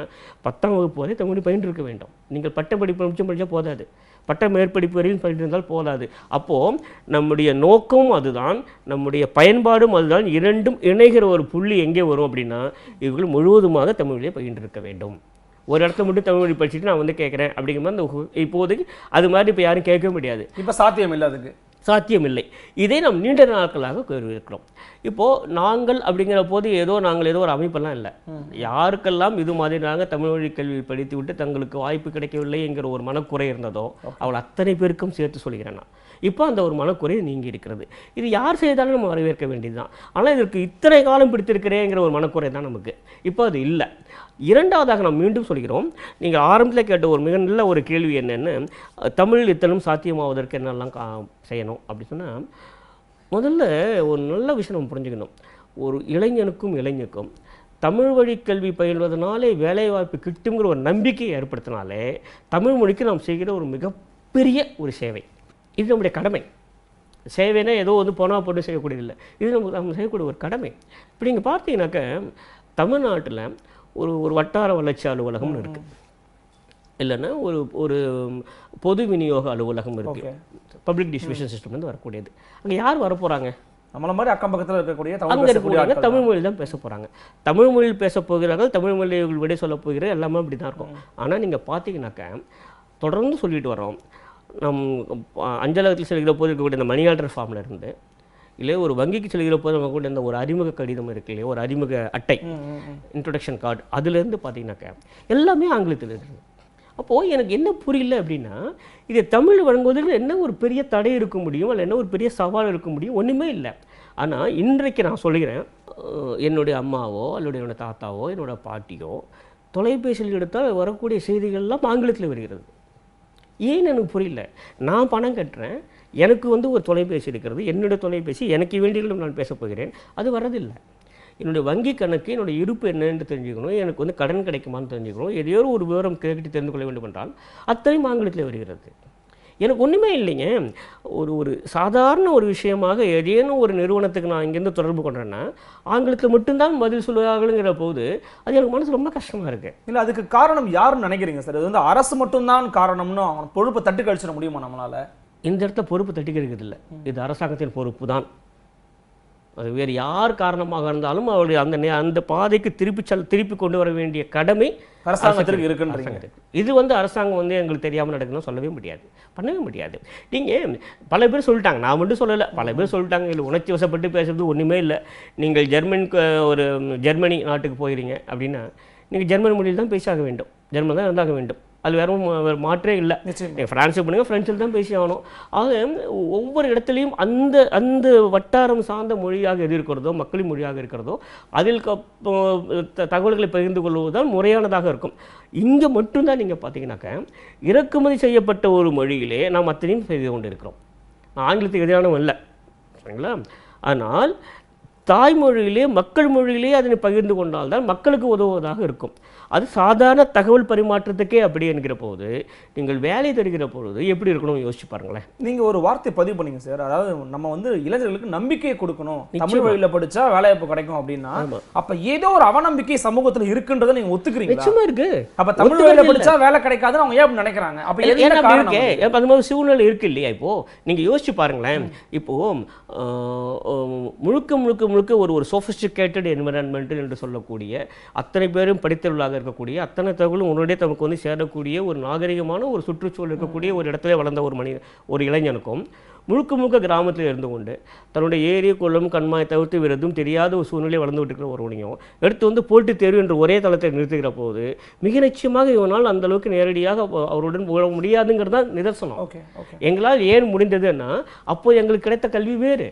Speaker 1: பத்தாம் வகுப்பு வரை தமிழ் பயின்று இருக்க வேண்டும் நீங்கள் பட்ட படிப்பு முடிச்சு முடிச்சால் போதாது பட்ட மேற்படிப்பு வரையும் பயின்றிருந்தால் போதாது அப்போது நம்முடைய நோக்கமும் அதுதான் நம்முடைய பயன்பாடும் அதுதான் இரண்டும் இணைகிற ஒரு புள்ளி எங்கே வரும் அப்படின்னா இவர்கள் முழுவதுமாக தமிழிலே பயின்றிருக்க வேண்டும் ஒரு இடத்த மட்டும் தமிழ் மொழி படிச்சுட்டு நான் வந்து கேட்குறேன் அப்படிங்கிற மாதிரி இப்போதைக்கு அது மாதிரி இப்போ யாரும் கேட்கவே முடியாது இப்போ சாத்தியம் இல்லை அதுக்கு சாத்தியமில்லை இதை நாம் நீண்ட நாட்களாக இருக்கிறோம் இப்போது நாங்கள் அப்படிங்கிற போது ஏதோ நாங்கள் ஏதோ ஒரு அமைப்பெல்லாம் இல்லை யாருக்கெல்லாம் இது மாதிரி நாங்கள் தமிழ் வழி கல்வி படித்து விட்டு தங்களுக்கு வாய்ப்பு கிடைக்கவில்லை என்கிற ஒரு மனக்குறை இருந்ததோ அவள் அத்தனை பேருக்கும் சேர்த்து சொல்கிறேன் நான் இப்போ அந்த ஒரு மனக்குறை நீங்கி இருக்கிறது இது யார் செய்தாலும் நம்ம வரவேற்க வேண்டியது தான் ஆனால் இதற்கு இத்தனை காலம் பிடித்திருக்கிறேங்கிற ஒரு மனக்குறை தான் நமக்கு இப்போ அது இல்லை இரண்டாவதாக நாம் மீண்டும் சொல்கிறோம் நீங்கள் ஆரம்பத்தில் கேட்ட ஒரு மிக நல்ல ஒரு கேள்வி என்னென்னு தமிழ் இத்தனும் சாத்தியமாவதற்கு என்னெல்லாம் கா செய்யணும் அப்படி சொன்னால் முதல்ல ஒரு நல்ல விஷயம் நம்ம புரிஞ்சுக்கணும் ஒரு இளைஞனுக்கும் இளைஞருக்கும் தமிழ் வழி கல்வி பயில்வதனாலே வேலைவாய்ப்பு கிட்டுங்கிற ஒரு நம்பிக்கையை ஏற்படுத்தினாலே தமிழ் மொழிக்கு நாம் செய்கிற ஒரு மிகப்பெரிய ஒரு சேவை இது நம்முடைய கடமை சேவைனா ஏதோ வந்து போனால் போட்டு செய்யக்கூடியதில்லை இது நம்ம நம்ம செய்யக்கூடிய ஒரு கடமை இப்போ நீங்கள் பார்த்தீங்கன்னாக்க தமிழ்நாட்டில் ஒரு ஒரு வட்டார வளர்ச்சி அலுவலகம்னு இருக்குது இல்லைன்னா ஒரு ஒரு பொது விநியோக அலுவலகம் இருக்குது பப்ளிக் டிஸ்ட்ரிபியூஷன் சிஸ்டம்லேருந்து வரக்கூடியது அங்கே யார் வரப்போகிறாங்க
Speaker 2: நம்மள மாதிரி அக்கம் பக்கத்தில் இருக்கக்கூடிய
Speaker 1: அங்கே இருக்கக்கூடிய தமிழ் மொழியில் தான் பேச போகிறாங்க தமிழ் மொழியில் பேச போகிறார்கள் தமிழ் மொழியில் விடை சொல்ல போகிற எல்லாமே அப்படி தான் இருக்கும் ஆனால் நீங்கள் பார்த்தீங்கன்னாக்க தொடர்ந்து சொல்லிட்டு வரோம் நம் அஞ்சலகத்தில் செல்கிற போது இருக்கக்கூடிய இந்த மணி ஆர்டர் ஃபார்மில் இருந்து இல்லையா ஒரு வங்கிக்கு செல்கிற போது நம்ம கூட இந்த ஒரு அறிமுக கடிதம் இருக்கு இல்லையா ஒரு அறிமுக அட்டை இன்ட்ரொடக்ஷன் கார்டு அதுலேருந்து பார்த்தீங்கன்னாக்கா எல்லாமே ஆங்கிலத்தில் இருக்குது அப்போது எனக்கு என்ன புரியல அப்படின்னா இதை தமிழ் வழங்குவதில் என்ன ஒரு பெரிய தடை இருக்க முடியும் இல்லை என்ன ஒரு பெரிய சவால் இருக்க முடியும் ஒன்றுமே இல்லை ஆனால் இன்றைக்கு நான் சொல்கிறேன் என்னுடைய அம்மாவோ அல்லது என்னோடய தாத்தாவோ என்னோடய பாட்டியோ தொலைபேசியில் எடுத்தால் வரக்கூடிய செய்திகள்லாம் ஆங்கிலத்தில் வருகிறது ஏன்னு எனக்கு புரியல நான் பணம் கட்டுறேன் எனக்கு வந்து ஒரு தொலைபேசி இருக்கிறது என்னுடைய தொலைபேசி எனக்கு வேண்டியதிலும் நான் பேசப்போகிறேன் அது வரதில்லை என்னுடைய வங்கி கணக்கு என்னுடைய இருப்பு என்னென்று தெரிஞ்சுக்கணும் எனக்கு வந்து கடன் கிடைக்குமான்னு தெரிஞ்சுக்கணும் எதையோ ஒரு விவரம் கேட்டு தெரிந்து கொள்ள வேண்டும் என்றால் அத்தனை ஆங்கிலத்தில் வருகிறது எனக்கு ஒன்றுமே இல்லைங்க ஒரு ஒரு சாதாரண ஒரு விஷயமாக ஏதேனும் ஒரு நிறுவனத்துக்கு நான் இங்கேருந்து தொடர்பு கொண்டேன்னா ஆங்கிலத்தில் மட்டும்தான் பதில் சொல்லுவாங்களுங்கிற போது அது எனக்கு மனசு ரொம்ப கஷ்டமாக இருக்குது இல்லை அதுக்கு காரணம் யாருன்னு நினைக்கிறீங்க சார் இது வந்து அரசு மட்டும்தான் காரணம்னு அவன்
Speaker 2: பொழுப்பை தட்டு கழிச்சிட முடியுமா நம்மளால்
Speaker 1: இந்த இடத்த பொறுப்பு தட்டிக்கிறது இல்லை இது அரசாங்கத்தின் பொறுப்பு தான் அது வேறு யார் காரணமாக இருந்தாலும் அவருடைய அந்த அந்த பாதைக்கு திருப்பி செல் திருப்பி கொண்டு வர வேண்டிய கடமை அரசாங்கத்திற்கு இருக்குன்றாங்க இது வந்து அரசாங்கம் வந்து எங்களுக்கு தெரியாமல் நடக்கணும் சொல்லவே முடியாது பண்ணவே முடியாது நீங்கள் பல பேர் சொல்லிட்டாங்க நான் மட்டும் சொல்லலை பல பேர் சொல்லிட்டாங்க இல்லை உணர்ச்சி வசப்பட்டு பேசுறது ஒன்றுமே இல்லை நீங்கள் ஜெர்மனுக்கு ஒரு ஜெர்மனி நாட்டுக்கு போயிடுறீங்க அப்படின்னா நீங்கள் ஜெர்மன் மொழியில் தான் பேசாக வேண்டும் ஜெர்மன் தான் இருந்தாக வேண்டும் அது வேற வேறு மாற்றே இல்லை ஃப்ரான்ஸை பண்ணுங்க ஃப்ரெஞ்சில் தான் பேசி ஆகணும் ஆக ஒவ்வொரு இடத்துலையும் அந்த அந்த வட்டாரம் சார்ந்த மொழியாக எது இருக்கிறதோ மக்களின் மொழியாக இருக்கிறதோ அதில் தகவல்களை பகிர்ந்து கொள்வதுதான் முறையானதாக இருக்கும் இங்கே மட்டும்தான் நீங்கள் பார்த்தீங்கன்னாக்க இறக்குமதி செய்யப்பட்ட ஒரு மொழியிலே நாம் அத்தனையும் செய்து கொண்டு இருக்கிறோம் ஆங்கிலத்துக்கு எதிரானும் இல்லை சரிங்களா ஆனால் தாய்மொழியிலே மக்கள் மொழியிலே அதனை பகிர்ந்து கொண்டால்தான் மக்களுக்கு உதவுவதாக இருக்கும் அது சாதாரண தகவல் பரிமாற்றத்துக்கே அப்படி என்கிற போது நீங்கள் வேலை தருகிற பொழுது எப்படி இருக்கணும் யோசிச்சு பாருங்களேன்
Speaker 2: நீங்க ஒரு வார்த்தை பதிவு பண்ணீங்க சார் அதாவது நம்ம வந்து இளைஞர்களுக்கு நம்பிக்கையை கொடுக்கணும் தமிழ் படிச்சா வேலை வாய்ப்பு கிடைக்கும் அப்படின்னா அப்ப ஏதோ ஒரு அவநம்பிக்கை சமூகத்தில் இருக்குன்றதை நீங்க ஒத்துக்கிறீங்க நிச்சயமா இருக்கு அப்ப தமிழ் வழியில படிச்சா வேலை கிடைக்காதுன்னு அவங்க ஏன் நினைக்கிறாங்க அப்ப
Speaker 1: அது மாதிரி சூழ்நிலை இருக்கு இல்லையா இப்போ நீங்க யோசிச்சு பாருங்களேன் இப்போ முழுக்க முழுக்க முழுக்க ஒரு ஒரு சோஃபிஸ்டிகேட்டட் என்விரான்மெண்ட் என்று சொல்லக்கூடிய அத்தனை பேரும் படித்தவர்களாக இருக்கக்கூடிய அத்தனை தகவலும் உன்னுடைய தமக்கு வந்து சேரக்கூடிய ஒரு நாகரிகமான ஒரு சுற்றுச்சூழல் இருக்கக்கூடிய ஒரு இடத்துல வளர்ந்த ஒரு மனித ஒரு இளைஞனுக்கும் முழுக்க முழுக்க கிராமத்தில் இருந்து கொண்டு தன்னுடைய ஏரி குளம் கண்மாய் தவிர்த்து விரதும் தெரியாத ஒரு சூழ்நிலையை வளர்ந்துகிட்டு இருக்கிற ஒருவனையும் எடுத்து வந்து போட்டி தேர்வு என்று ஒரே தளத்தை நிறுத்துகிற போது மிக நிச்சயமாக இவனால் அந்த அளவுக்கு நேரடியாக அவருடன் உழ முடியாதுங்கிறது தான் நிதர்சனம் எங்களால் ஏன் முடிந்ததுன்னா அப்போது எங்களுக்கு கிடைத்த கல்வி வேறு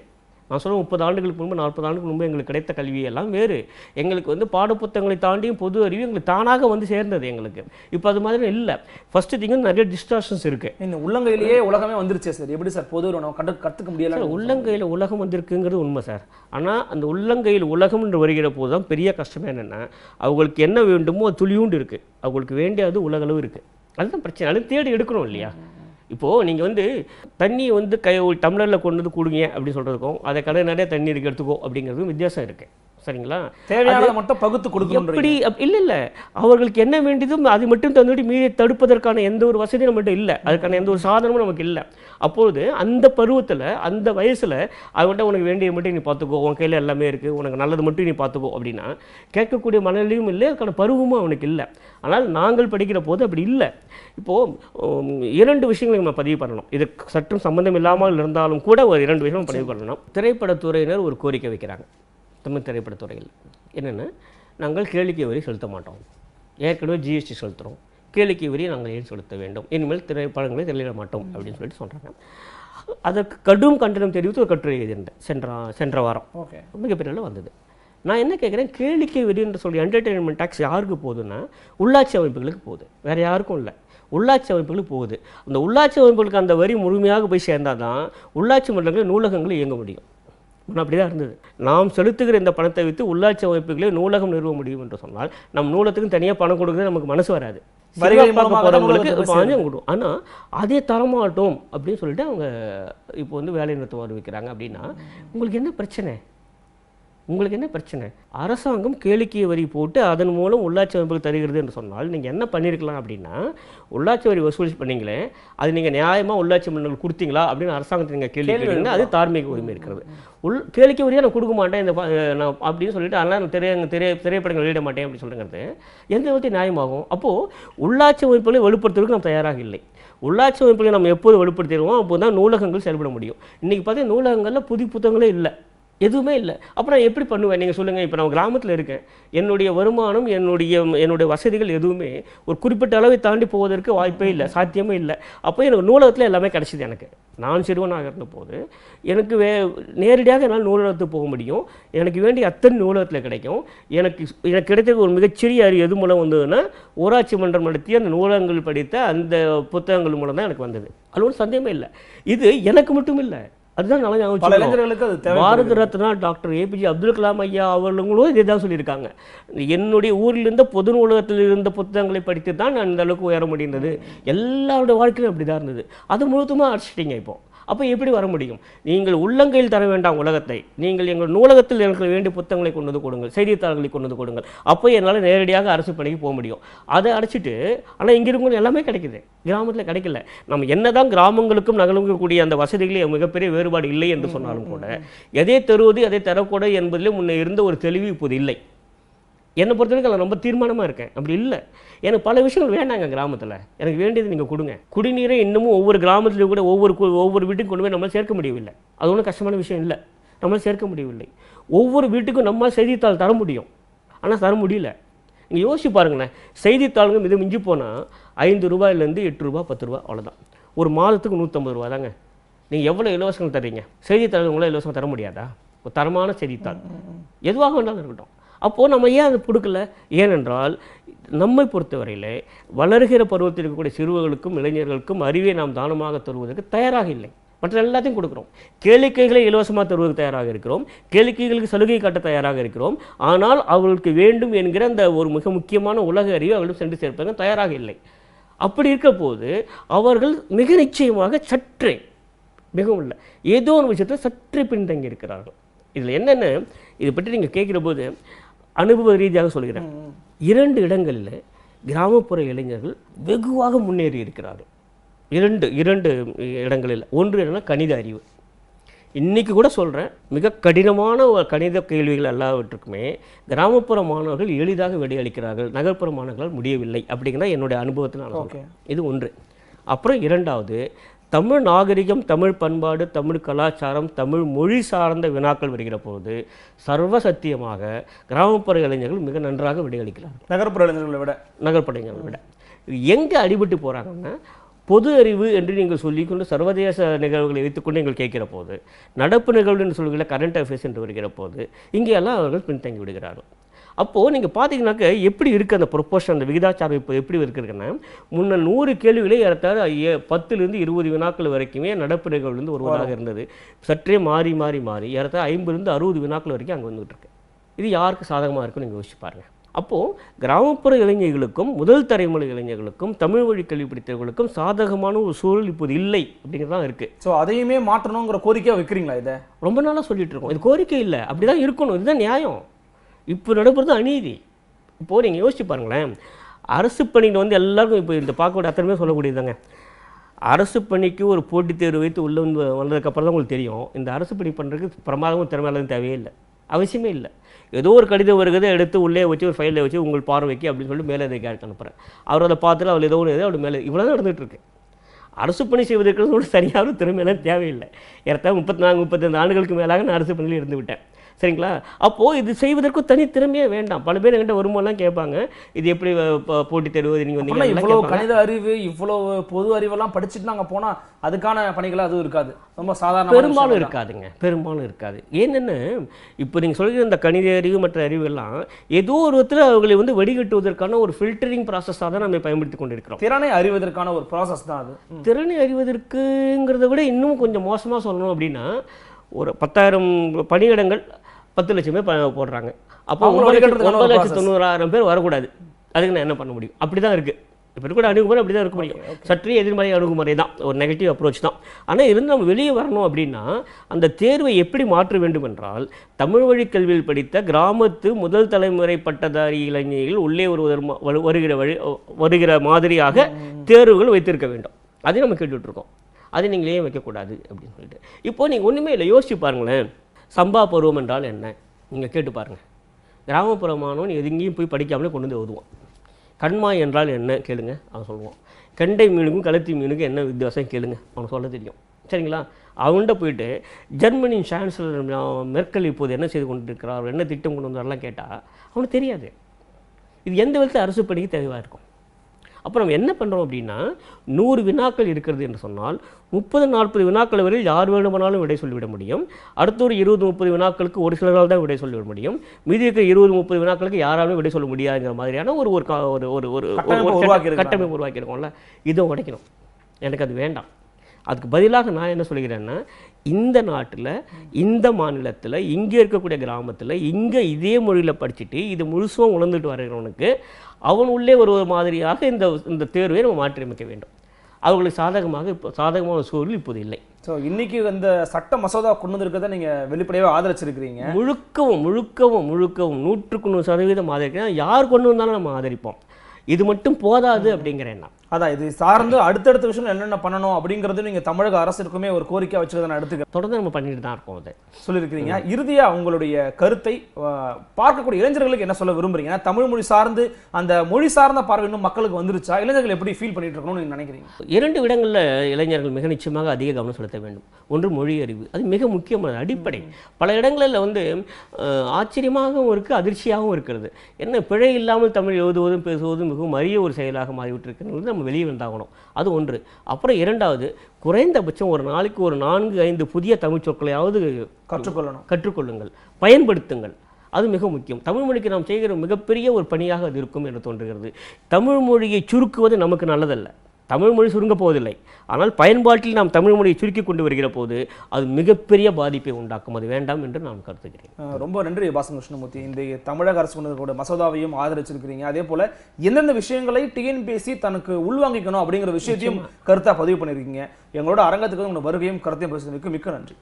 Speaker 1: நான் சொன்ன முப்பது ஆண்டுகளுக்கு முன்பு நாற்பது ஆண்டுகளுக்கு முன்பு எங்களுக்கு கிடைத்த கல்வியெல்லாம் வேறு எங்களுக்கு வந்து பாடப்புத்தகங்களை தாண்டியும் பொது அறிவு எங்களுக்கு தானாக வந்து சேர்ந்தது எங்களுக்கு இப்போ அது மாதிரி இல்லை ஃபஸ்ட்டு திங்க நிறைய டிஸ்ட்ராக்ஷன்ஸ் இருக்குது இந்த உள்ளங்கையிலேயே உலகமே வந்துருச்சு சார் எப்படி சார் பொது நம்ம கற்றுக்க முடியல உள்ளங்கையில் உலகம் வந்திருக்குங்கிறது உண்மை சார் ஆனால் அந்த உள்ளங்கையில் உலகம் என்று வருகிற போது தான் பெரிய கஷ்டம் என்னென்னா அவங்களுக்கு என்ன வேண்டுமோ அது துளியூண்டு இருக்குது அவங்களுக்கு வேண்டியது உலகளவு இருக்குது அதுதான் பிரச்சனை அது தேடி எடுக்கணும் இல்லையா இப்போது நீங்கள் வந்து தண்ணி வந்து கை டம்ளரில் கொண்டு வந்து கொடுங்க அப்படின்னு சொல்கிறதுக்கும் அதை கடை நிறைய தண்ணி இருக்கு எடுத்துக்கோ அப்படிங்கிறதுக்கும் வித்தியாசம் இருக்குது சரிங்களா தேவையானதை மட்டும் பகுத்து கொடுக்கணும் எப்படி இல்லை இல்லை அவர்களுக்கு என்ன வேண்டியதும் அது மட்டும் தந்துட்டு மீறி தடுப்பதற்கான எந்த ஒரு வசதியும் நம்மகிட்ட இல்லை அதுக்கான எந்த ஒரு சாதனமும் நமக்கு இல்லை அப்பொழுது அந்த பருவத்தில் அந்த வயசில் அவங்கள்ட்ட உனக்கு வேண்டிய மட்டும் நீ பார்த்துக்கோ உன் கையில் எல்லாமே இருக்குது உனக்கு நல்லது மட்டும் நீ பார்த்துக்கோ அப்படின்னா கேட்கக்கூடிய மனநிலையும் இல்லை அதுக்கான பருவமும் அவனுக்கு இல்லை ஆனால் நாங்கள் படிக்கிற போது அப்படி இல்லை இப்போது இரண்டு விஷயங்களை நம்ம பதிவு பண்ணணும் இது சற்றும் சம்பந்தம் இல்லாமல் இருந்தாலும் கூட ஒரு இரண்டு விஷயம் பதிவு பண்ணணும் திரைப்படத்துறையினர் ஒரு கோரிக்கை வைக்கிறாங்க தமிழ் திரைப்படத்துறையில் என்னென்னா நாங்கள் கேளிக்கை வரி செலுத்த மாட்டோம் ஏற்கனவே ஜிஎஸ்டி செலுத்துகிறோம் கேளிக்கை வரி நாங்கள் ஏன் செலுத்த வேண்டும் இனிமேல் திரைப்படங்களை திரையிட மாட்டோம் அப்படின்னு சொல்லிட்டு சொல்கிறாங்க அதற்கு கடும் கண்டனம் தெரிவித்து ஒரு கட்டுரை எழுதியிருந்தேன் சென்ற சென்ற வாரம் ஓகே மிகப்பெரிய அளவு வந்தது நான் என்ன கேட்குறேன் கேளிக்கை வரின்ற சொல்லி என்டர்டெயின்மெண்ட் டேக்ஸ் யாருக்கு போகுதுன்னா உள்ளாட்சி அமைப்புகளுக்கு போகுது வேறு யாருக்கும் இல்லை உள்ளாட்சி அமைப்புகளுக்கு போகுது அந்த உள்ளாட்சி அமைப்புகளுக்கு அந்த வரி முழுமையாக போய் சேர்ந்தால் தான் உள்ளாட்சி மன்றங்களில் நூலகங்கள் இயங்க முடியும் முன்ன அப்படி தான் இருந்தது நாம் செலுத்துகிற இந்த பணத்தை வைத்து உள்ளாட்சி அமைப்புகளே நூலகம் நிறுவ முடியும் என்று சொன்னால் நம் நூலகத்துக்கு தனியாக பணம் கொடுக்குறது நமக்கு மனசு வராது போகிறவங்களுக்கு பாஞ்சம் கொடுக்கும் ஆனால் அதே தரமாட்டோம் அப்படின்னு சொல்லிட்டு அவங்க இப்போ வந்து வேலை நிறுத்தம் அறிவிக்கிறாங்க அப்படின்னா உங்களுக்கு என்ன பிரச்சனை உங்களுக்கு என்ன பிரச்சனை அரசாங்கம் கேளிக்கை வரி போட்டு அதன் மூலம் உள்ளாட்சி அமைப்புக்கு தருகிறது என்று சொன்னால் நீங்கள் என்ன பண்ணியிருக்கலாம் அப்படின்னா உள்ளாட்சி வரி வசூல் பண்ணீங்களே அது நீங்கள் நியாயமாக உள்ளாட்சி மன்றங்கள் கொடுத்தீங்களா அப்படின்னு அரசாங்கத்தை நீங்கள் கேள்வி கேட்டீங்கன்னா அது தார்மீக உரிமை இருக்கிறது உள் கேளிக்கை வரியாக நான் கொடுக்க மாட்டேன் இந்த நான் அப்படின்னு சொல்லிட்டு அதெல்லாம் நான் திரைய திரை திரைப்படங்கள் வெளியிட மாட்டேன் அப்படின்னு சொல்லுங்கிறது எந்த விதத்தையும் நியாயமாகும் அப்போது உள்ளாட்சி அமைப்புகளை வலுப்படுத்துவதற்கு நம்ம தயாராக இல்லை உள்ளாட்சி அமைப்புகளை நம்ம எப்போது வலுப்படுத்திடுவோம் அப்போது தான் நூலகங்கள் செயல்பட முடியும் இன்றைக்கி பார்த்தீங்கன்னா நூலகங்களில் புது புத்தகங்களே இல்லை எதுவுமே இல்லை அப்புறம் எப்படி பண்ணுவேன் நீங்கள் சொல்லுங்கள் இப்போ நான் கிராமத்தில் இருக்கேன் என்னுடைய வருமானம் என்னுடைய என்னுடைய வசதிகள் எதுவுமே ஒரு குறிப்பிட்ட அளவை தாண்டி போவதற்கு வாய்ப்பே இல்லை சாத்தியமே இல்லை அப்போ எனக்கு நூலகத்தில் எல்லாமே கிடச்சிது எனக்கு நான் சிறுவனாக இருந்த போது எனக்கு வே நேரடியாக என்னால் நூலகத்துக்கு போக முடியும் எனக்கு வேண்டிய அத்தனை நூலகத்தில் கிடைக்கும் எனக்கு எனக்கு கிடைத்த ஒரு மிகச்சிறிய அறிவு எது மூலம் வந்ததுன்னா ஊராட்சி மன்றம் நடத்தி அந்த நூலகங்கள் படித்த அந்த புத்தகங்கள் மூலம் தான் எனக்கு வந்தது அது ஒன்றும் சந்தேகமே இல்லை இது எனக்கு மட்டும் இல்லை அதுதான் நல்லா ஞாபகம் இளைஞர்களுக்கு பாரத ரத்னா டாக்டர் ஏபிஜே அப்துல் கலாம் ஐயா அவர்களும் இதே தான் சொல்லியிருக்காங்க என்னுடைய ஊரிலிருந்த பொது நூலகத்தில் இருந்த புத்தகங்களை படித்து தான் நான் இந்த அளவுக்கு உயர முடிந்தது எல்லாருடைய வாழ்க்கையிலும் அப்படி தான் இருந்தது அது முழுத்தமாக அடிச்சிட்டிங்க இப்போ அப்போ எப்படி வர முடியும் நீங்கள் உள்ளங்கையில் தர வேண்டாம் உலகத்தை நீங்கள் எங்கள் நூலகத்தில் எனக்கு வேண்டிய புத்தகங்களை கொண்டு வந்து கொடுங்கள் செய்தித்தாள்களை கொண்டு வந்து கொடுங்கள் அப்போ என்னால் நேரடியாக அரசு பணிக்கு போக முடியும் அதை அடைச்சிட்டு ஆனால் இங்கே இருக்கும் எல்லாமே கிடைக்குது கிராமத்தில் கிடைக்கல நம்ம என்னதான் கிராமங்களுக்கும் நகரங்களுக்கும் கூடிய அந்த வசதிகளே மிகப்பெரிய வேறுபாடு இல்லை என்று சொன்னாலும் கூட எதை தருவது எதை தரக்கூடாது என்பதிலே முன்னே இருந்த ஒரு தெளிவு இப்போது இல்லை என்னை பொறுத்த வரைக்கும் ரொம்ப தீர்மானமாக இருக்கேன் அப்படி இல்லை எனக்கு பல விஷயங்கள் வேண்டாங்க கிராமத்தில் எனக்கு வேண்டியது நீங்கள் கொடுங்க குடிநீரை இன்னமும் ஒவ்வொரு கிராமத்துலேயும் கூட ஒவ்வொரு ஒவ்வொரு வீட்டுக்கும் கொண்டு போய் நம்மளை சேர்க்க முடியவில்லை அது ஒன்றும் கஷ்டமான விஷயம் இல்லை நம்மளால் சேர்க்க முடியவில்லை ஒவ்வொரு வீட்டுக்கும் நம்ம செய்தித்தாள் தர முடியும் ஆனால் தர முடியல நீங்கள் யோசிச்சு பாருங்களேன் செய்தித்தாளுங்க மிக மிஞ்சி போனால் ஐந்து ரூபாயிலேருந்து எட்டு ரூபா பத்து ரூபா அவ்வளோதான் ஒரு மாதத்துக்கு நூற்றம்பது ரூபா தாங்க நீங்கள் எவ்வளோ இலவசங்கள் தர்றீங்க செய்தித்தாள் உங்களால் இலவசம் தர முடியாதா ஒரு தரமான செய்தித்தாள் எதுவாக வேண்டாலும் இருக்கட்டும் அப்போது நம்ம ஏன் அதை கொடுக்கல ஏனென்றால் நம்மை பொறுத்தவரையிலே வளர்கிற பருவத்தில் இருக்கக்கூடிய சிறுவர்களுக்கும் இளைஞர்களுக்கும் அறிவை நாம் தானமாக தருவதற்கு தயாராக இல்லை மற்ற எல்லாத்தையும் கொடுக்குறோம் கேளிக்கைகளை இலவசமாக தருவதற்கு தயாராக இருக்கிறோம் கேளிக்கைகளுக்கு சலுகை காட்ட தயாராக இருக்கிறோம் ஆனால் அவர்களுக்கு வேண்டும் என்கிற அந்த ஒரு மிக முக்கியமான உலக அறிவை அவர்களும் சென்று சேர்ப்பதற்கு தயாராக இல்லை அப்படி இருக்க போது அவர்கள் மிக நிச்சயமாக சற்றே மிகவும் இல்லை ஏதோ ஒரு விஷயத்தில் சற்றே பின்தங்கி இருக்கிறார்கள் இதில் என்னென்ன இதை பற்றி நீங்கள் கேட்குற போது அனுபவ ரீதியாக சொல்கிறேன் இரண்டு இடங்களில் கிராமப்புற இளைஞர்கள் வெகுவாக முன்னேறி இருக்கிறார்கள் இரண்டு இரண்டு இடங்களில் ஒன்று என்னென்னா கணித அறிவு இன்றைக்கி கூட சொல்கிறேன் மிக கடினமான கணித கேள்விகள் எல்லாவற்றுக்குமே கிராமப்புற மாணவர்கள் எளிதாக விடையளிக்கிறார்கள் நகர்ப்புற மாணவர்களால் முடியவில்லை அப்படிங்கிறத என்னுடைய அனுபவத்தினால் இது ஒன்று அப்புறம் இரண்டாவது தமிழ் நாகரிகம் தமிழ் பண்பாடு தமிழ் கலாச்சாரம் தமிழ் மொழி சார்ந்த வினாக்கள் வருகிற போது சர்வ சத்தியமாக கிராமப்புற இளைஞர்கள் மிக நன்றாக விடையளிக்கிறார் நகர்ப்புற இளைஞர்களை விட நகர்ப்புற இளைஞர்களை விட எங்கே அடிபட்டு போகிறாங்கன்னா பொது அறிவு என்று நீங்கள் சொல்லிக்கொண்டு சர்வதேச நிகழ்வுகளை வைத்துக்கொண்டு நீங்கள் கேட்கிற போது நடப்பு நிகழ்வுன்னு சொல்கிற கரண்ட் அஃபேர்ஸ் என்று வருகிற போது இங்கே எல்லாம் அவர்கள் பின்தங்கி விடுகிறார்கள் அப்போது நீங்கள் பார்த்தீங்கன்னாக்க எப்படி இருக்குது அந்த ப்ரொப்போஷன் அந்த விகிதாச்சாரம் இப்போ எப்படி இருக்குதுன்னா முன்ன நூறு கேள்விகளே ஏறத்தாறு ஏ பத்துலேருந்து இருபது வினாக்கள் வரைக்குமே நடப்பு நிகழ்வுலேருந்து ஒருவராக இருந்தது சற்றே மாறி மாறி மாறி ஏறத்தாறு ஐம்பதுலேருந்து அறுபது வினாக்கள் வரைக்கும் அங்கே வந்துகிட்டு இருக்கு இது யாருக்கு சாதகமாக இருக்குன்னு நீங்கள் யோசிச்சு பாருங்கள் அப்போது கிராமப்புற இளைஞர்களுக்கும் முதல் தலைமுறை இளைஞர்களுக்கும் தமிழ் வழி கல்வி படித்தவர்களுக்கும் சாதகமான ஒரு சூழல் இப்போது இல்லை அப்படிங்கிறதான் இருக்குது ஸோ அதையுமே மாற்றணுங்கிற கோரிக்கையாக வைக்கிறீங்களா இதை ரொம்ப நாளாக சொல்லிட்டு இருக்கோம் இது கோரிக்கை இல்லை அப்படி தான் இருக்கணும் இதுதான் நியாயம் இப்போ நடைபெறுது அநீதி இப்போது நீங்கள் யோசிச்சு பாருங்களேன் அரசு பணிகள் வந்து எல்லாருக்கும் இப்போ இந்த பார்க்கக்கூடிய அத்தனைமே சொல்லக்கூடியதுங்க அரசு பணிக்கு ஒரு போட்டித் தேர்வு வைத்து உள்ளே வந்து வந்ததுக்கப்புறம் தான் உங்களுக்கு தெரியும் இந்த அரசு பணி பண்ணுறதுக்கு பிரமாதமும் திறமையாலும் தேவையே இல்லை அவசியமே இல்லை ஏதோ ஒரு கடிதம் வருகிறதை எடுத்து உள்ளே வச்சு ஒரு ஃபைலில் வச்சு உங்கள் பார்வைக்கு அப்படின்னு சொல்லி மேலே அதிகாரிக்கு அனுப்புகிறேன் அவர் அதை பார்த்துட்டு அவர் ஏதோ ஒன்று அவர் மேலே இவ்வளோ தான் நடந்துகிட்ருக்கு அரசு பணி செய்வதற்கு சரியாக சரியான திறமையெல்லாம் தேவையில்லை ஏற்கனவே முப்பத்தி நான்கு முப்பத்தஞ்சு ஆண்டுகளுக்கு மேலாக நான் அரசு பணியில் இருந்து விட்டேன் சரிங்களா அப்போது இது செய்வதற்கு தனித்திறமையே வேண்டாம் பல பேர் என்கிட்ட வரும்போதெல்லாம் கேட்பாங்க இது எப்படி போட்டி தேடுவது நீங்கள் வந்து இவ்வளோ கணித
Speaker 2: அறிவு இவ்வளோ பொது அறிவெல்லாம் படிச்சுட்டு நாங்கள் போனால் அதுக்கான பணிகளாக அதுவும் இருக்காது ரொம்ப சாதாரண பெரும்பாலும்
Speaker 1: இருக்காதுங்க பெரும்பாலும் இருக்காது ஏன்னென்னு இப்போ நீங்கள் சொல்கிற இந்த கணித அறிவு மற்ற அறிவு எல்லாம் ஏதோ ஒரு விதத்தில் அவர்களை வந்து வடிகட்டுவதற்கான ஒரு ஃபில்டரிங் ப்ராசஸாக தான் நம்ம பயன்படுத்தி கொண்டிருக்கிறோம் திறனை அறிவதற்கான ஒரு ப்ராசஸ் தான் அது திறனை அறிவதற்குங்கிறத விட இன்னும் கொஞ்சம் மோசமாக சொல்லணும் அப்படின்னா ஒரு பத்தாயிரம் பணியிடங்கள் பத்து லட்சம் பேர் போடுறாங்க அப்போ ஒன்பது லட்சம் தொண்ணூறாயிரம் பேர் வரக்கூடாது அதுக்கு நான் என்ன பண்ண முடியும் அப்படி தான் இருக்குது இப்போ கூட அணுகுமுறை அப்படி தான் இருக்க முடியும் சற்றே எதிர்மறை அணுகுமுறை தான் ஒரு நெகட்டிவ் அப்ரோச் தான் ஆனால் இருந்து நம்ம வெளியே வரணும் அப்படின்னா அந்த தேர்வை எப்படி மாற்ற வேண்டும் என்றால் தமிழ் வழி கல்வியில் படித்த கிராமத்து முதல் தலைமுறை பட்டதாரி இளைஞர்கள் உள்ளே ஒரு வருகிற வழி வருகிற மாதிரியாக தேர்வுகள் வைத்திருக்க வேண்டும் அதையும் நம்ம கேட்டுட்ருக்கோம் அதை நீங்களே வைக்கக்கூடாது அப்படின்னு சொல்லிட்டு இப்போது நீங்கள் ஒன்றுமே இல்லை யோசிச்சு பாருங்களேன் சம்பா பருவம் என்றால் என்ன நீங்கள் கேட்டு பாருங்கள் கிராமப்புற மாணவன் எதுங்கேயும் போய் படிக்காமலே கொண்டு வந்து ஓதுவான் கண்மாய் என்றால் என்ன கேளுங்க அவன் சொல்லுவான் கெண்டை மீனுக்கும் கழுத்தி மீனுக்கும் என்ன வித்தியாசம் கேளுங்க அவனுக்கு சொல்ல தெரியும் சரிங்களா அவன்கிட்ட போயிட்டு ஜெர்மனியின் சான்சலர் மெர்க்கல் இப்போது என்ன செய்து கொண்டிருக்கிறார் என்ன திட்டம் கொண்டு வந்தாரெல்லாம் கேட்டால் அவனுக்கு தெரியாது இது எந்த விதத்தில் அரசு பணிக்கு தெளிவாக இருக்கும் அப்புறம் நம்ம என்ன பண்ணுறோம் அப்படின்னா நூறு வினாக்கள் இருக்கிறது என்று சொன்னால் முப்பது நாற்பது வினாக்கள் வரையில் யார் வேணுமானாலும் விடை சொல்லிவிட முடியும் அடுத்த ஒரு இருபது முப்பது வினாக்களுக்கு ஒரு சிலரால் தான் விடை சொல்லிவிட முடியும் மீதி இருக்கிற இருபது முப்பது வினாக்களுக்கு யாராலும் விடை சொல்ல முடியாதுங்கிற மாதிரியான ஒரு ஒரு ஒரு ஒரு கட்டமைப்பு உருவாக்கியிருக்கோம்ல இதை உடைக்கணும் எனக்கு அது வேண்டாம் அதுக்கு பதிலாக நான் என்ன சொல்கிறேன்னா இந்த நாட்டில் இந்த மாநிலத்தில் இங்கே இருக்கக்கூடிய கிராமத்தில் இங்கே இதே மொழியில் படிச்சுட்டு இது முழுசும் உணர்ந்துட்டு வர்றவனுக்கு அவன் உள்ளே ஒரு ஒரு மாதிரியாக இந்த இந்த தேர்வை நம்ம மாற்றியமைக்க வேண்டும் அவர்களுக்கு சாதகமாக இப்போ சாதகமான சூழல் இப்போது இல்லை
Speaker 2: ஸோ இன்றைக்கி அந்த சட்ட மசோதா கொண்டு வந்திருக்கிறத நீங்கள் வெளிப்படையாக
Speaker 1: ஆதரிச்சிருக்கிறீங்க முழுக்கவும் முழுக்கவும் முழுக்கவும் நூற்றுக்கு நூறு சதவீதம் ஆதரிக்கிறேன் யார் கொண்டு வந்தாலும் நம்ம ஆதரிப்போம் இது மட்டும் போதாது அப்படிங்கிறேன்னா அதான் இது சார்ந்து அடுத்தடுத்த விஷயம் என்னென்ன
Speaker 2: பண்ணணும் அப்படிங்கிறது நீங்கள் தமிழக அரசுக்குமே ஒரு கோரிக்கை வச்சுக்கிறத நான் தொடர்ந்து நம்ம பண்ணிட்டு தான் இருக்கோம் அதை சொல்லியிருக்கிறீங்க இறுதியாக உங்களுடைய கருத்தை பார்க்கக்கூடிய இளைஞர்களுக்கு என்ன சொல்ல விரும்புறீங்க ஏன்னா தமிழ் மொழி சார்ந்து அந்த மொழி சார்ந்த பார்வை இன்னும் மக்களுக்கு வந்துருச்சா இளைஞர்கள் எப்படி ஃபீல் பண்ணிட்டு இருக்கணும்னு நினைக்கிறீங்க
Speaker 1: இரண்டு இடங்களில் இளைஞர்கள் மிக நிச்சயமாக அதிக கவனம் செலுத்த வேண்டும் ஒன்று மொழி அறிவு அது மிக முக்கியமான அடிப்படை பல இடங்களில் வந்து ஆச்சரியமாகவும் இருக்குது அதிர்ச்சியாகவும் இருக்கிறது என்ன பிழை இல்லாமல் தமிழ் எழுதுவதும் பேசுவதும் மிகவும் அரிய ஒரு செயலாக மாறிவிட்டு நம்ம வெளியே வந்தாகணும் அது ஒன்று அப்புறம் இரண்டாவது குறைந்தபட்சம் ஒரு நாளைக்கு ஒரு நான்கு ஐந்து புதிய தமிழ் சொற்களையாவது கற்றுக்கொள்ளணும் கற்றுக்கொள்ளுங்கள் பயன்படுத்துங்கள் அது மிக முக்கியம் தமிழ் மொழிக்கு நாம் செய்கிற மிகப்பெரிய ஒரு பணியாக அது இருக்கும் என்று தோன்றுகிறது தமிழ் மொழியை சுருக்குவது நமக்கு நல்லதல்ல தமிழ் மொழி சுருங்க போவதில்லை ஆனால் பயன்பாட்டில் நாம் தமிழ் மொழியை சுருக்கி கொண்டு வருகிற போது அது மிகப்பெரிய பாதிப்பை உண்டாக்கும் அது வேண்டாம் என்று நான் கருத்துக்கிறேன்
Speaker 2: ரொம்ப நன்றி பாசன் கிருஷ்ணமூர்த்தி இந்த தமிழக அரசு கொண்டிருக்கிற மசோதாவையும் ஆதரிச்சிருக்கிறீங்க அதே போல எந்தெந்த விஷயங்களை டிஎன்பிஎஸ்சி தனக்கு உள்வாங்கிக்கணும் அப்படிங்கிற விஷயத்தையும் கருத்தாக பதிவு பண்ணியிருக்கீங்க எங்களோட அரங்கத்துக்கு உங்களோட வருகையும் கருத்தையும் பேசுவதற்கு மிக்க நன்றி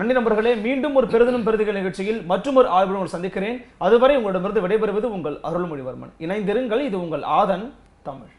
Speaker 2: நன்றி நண்பர்களே மீண்டும் ஒரு பெருதினம் பெருதிகள் நிகழ்ச்சியில் மற்றும் ஒரு ஆர்வலர்கள் சந்திக்கிறேன் அதுவரை உங்களிடமிருந்து விடைபெறுவது உங்கள் அருள்மொழிவர்மன் இணைந்திருங்கள் இது உங்கள் ஆதன் தமிழ்